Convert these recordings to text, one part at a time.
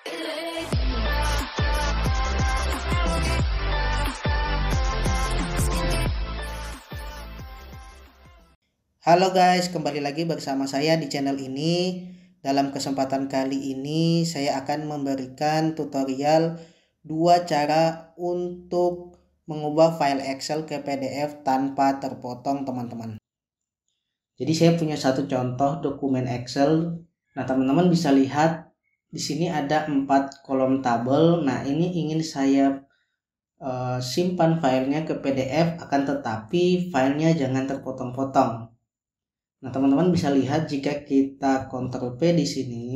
Halo guys, kembali lagi bersama saya di channel ini. Dalam kesempatan kali ini, saya akan memberikan tutorial dua cara untuk mengubah file Excel ke PDF tanpa terpotong teman-teman. Jadi saya punya satu contoh dokumen Excel. Nah teman-teman bisa lihat di sini ada empat kolom tabel. Nah, ini ingin saya uh, simpan filenya ke PDF, akan tetapi filenya jangan terpotong-potong. Nah, teman-teman bisa lihat jika kita Ctrl P di sini,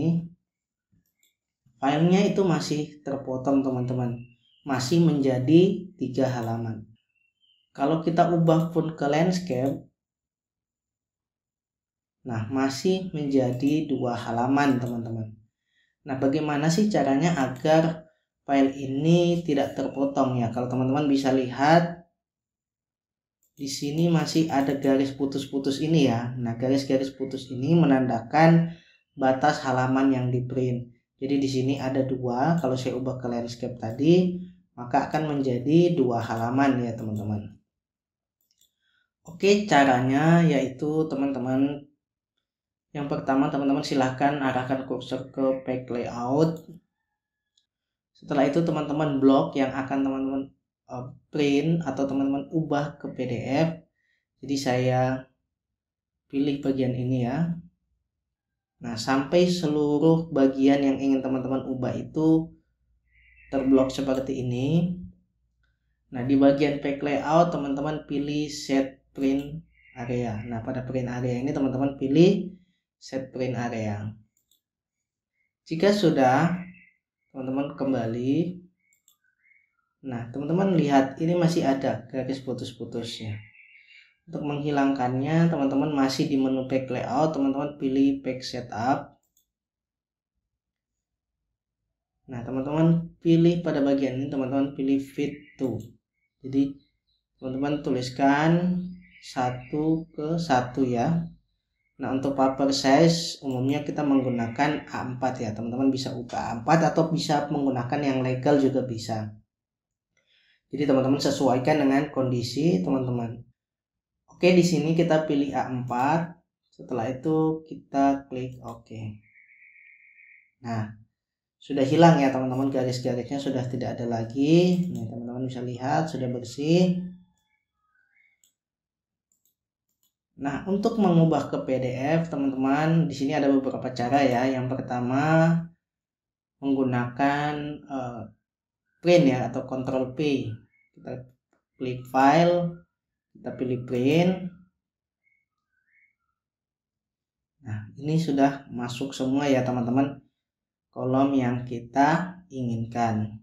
filenya itu masih terpotong, teman-teman. Masih menjadi tiga halaman. Kalau kita ubah pun ke landscape, nah masih menjadi dua halaman, teman-teman. Nah, bagaimana sih caranya agar file ini tidak terpotong ya? Kalau teman-teman bisa lihat di sini masih ada garis putus-putus ini ya. Nah, garis-garis putus ini menandakan batas halaman yang di print. Jadi di sini ada dua. Kalau saya ubah ke landscape tadi, maka akan menjadi dua halaman ya teman-teman. Oke, caranya yaitu teman-teman yang pertama teman-teman silahkan arahkan kursor ke page layout. Setelah itu teman-teman blok yang akan teman-teman eh, print atau teman-teman ubah ke PDF. Jadi saya pilih bagian ini ya. Nah, sampai seluruh bagian yang ingin teman-teman ubah itu terblok seperti ini. Nah, di bagian pack layout teman-teman pilih set print area. Nah, pada print area ini teman-teman pilih set print area jika sudah teman-teman kembali nah teman-teman lihat ini masih ada garis putus-putusnya untuk menghilangkannya teman-teman masih di menu pack layout teman-teman pilih pack setup nah teman-teman pilih pada bagian ini teman-teman pilih fit to jadi teman-teman tuliskan satu ke satu ya Nah untuk paper size umumnya kita menggunakan A4 ya teman-teman bisa buka A4 atau bisa menggunakan yang legal juga bisa. Jadi teman-teman sesuaikan dengan kondisi teman-teman. Oke di sini kita pilih A4 setelah itu kita klik OK. Nah sudah hilang ya teman-teman garis-garisnya sudah tidak ada lagi. Nah teman-teman bisa lihat sudah bersih. Nah, untuk mengubah ke PDF, teman-teman, di sini ada beberapa cara ya. Yang pertama menggunakan uh, print ya atau Control P. Kita klik file, kita pilih print. Nah, ini sudah masuk semua ya, teman-teman. Kolom yang kita inginkan.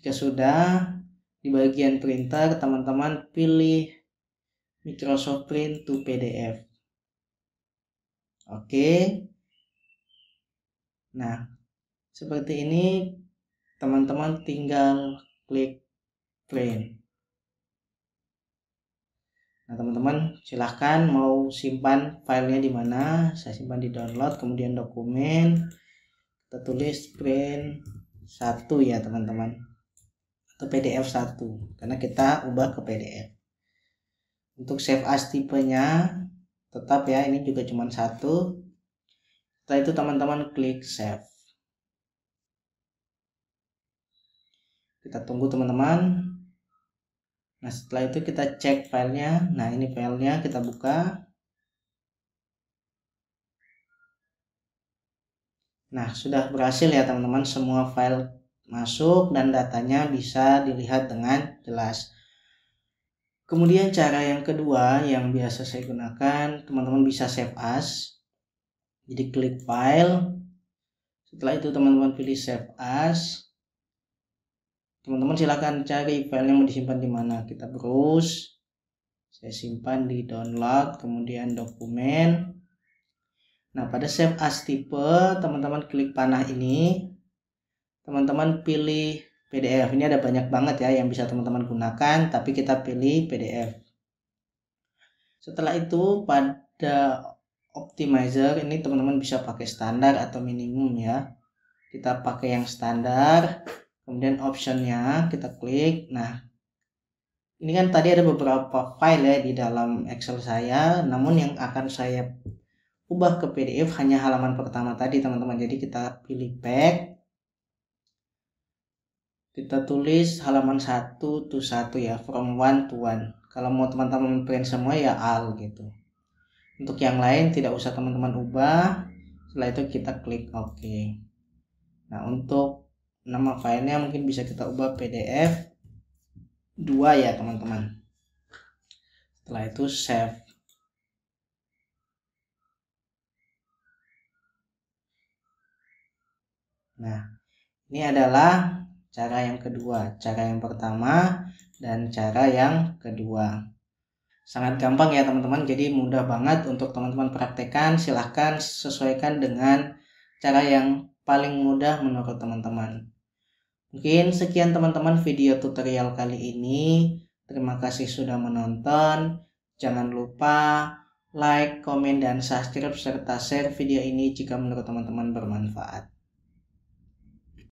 Jika sudah di bagian printer, teman-teman pilih Microsoft Print to PDF. Oke. Nah, seperti ini teman-teman tinggal klik print. Nah, teman-teman silahkan mau simpan filenya di mana. Saya simpan di download, kemudian dokumen. Kita tulis print 1 ya teman-teman. Atau PDF 1, karena kita ubah ke PDF untuk save as tipenya tetap ya ini juga cuma satu setelah itu teman-teman klik save kita tunggu teman-teman nah setelah itu kita cek filenya nah ini filenya kita buka nah sudah berhasil ya teman-teman semua file masuk dan datanya bisa dilihat dengan jelas Kemudian cara yang kedua yang biasa saya gunakan, teman-teman bisa save as. Jadi klik file. Setelah itu teman-teman pilih save as. Teman-teman silahkan cari file yang mau disimpan di mana. Kita browse. Saya simpan di download, kemudian dokumen. Nah, pada save as tipe, teman-teman klik panah ini. Teman-teman pilih PDF ini ada banyak banget ya yang bisa teman-teman gunakan tapi kita pilih PDF setelah itu pada optimizer ini teman-teman bisa pakai standar atau minimum ya kita pakai yang standar kemudian optionnya kita klik nah ini kan tadi ada beberapa file ya di dalam Excel saya namun yang akan saya ubah ke PDF hanya halaman pertama tadi teman-teman jadi kita pilih back kita tulis halaman 1 to 1 ya from 1 to 1 kalau mau teman-teman print semua ya al gitu untuk yang lain tidak usah teman-teman ubah setelah itu kita klik ok nah untuk nama filenya mungkin bisa kita ubah pdf 2 ya teman-teman setelah itu save nah ini adalah cara yang kedua, cara yang pertama, dan cara yang kedua. Sangat gampang ya teman-teman, jadi mudah banget untuk teman-teman praktekkan. Silahkan sesuaikan dengan cara yang paling mudah menurut teman-teman. Mungkin sekian teman-teman video tutorial kali ini. Terima kasih sudah menonton. Jangan lupa like, komen, dan subscribe serta share video ini jika menurut teman-teman bermanfaat.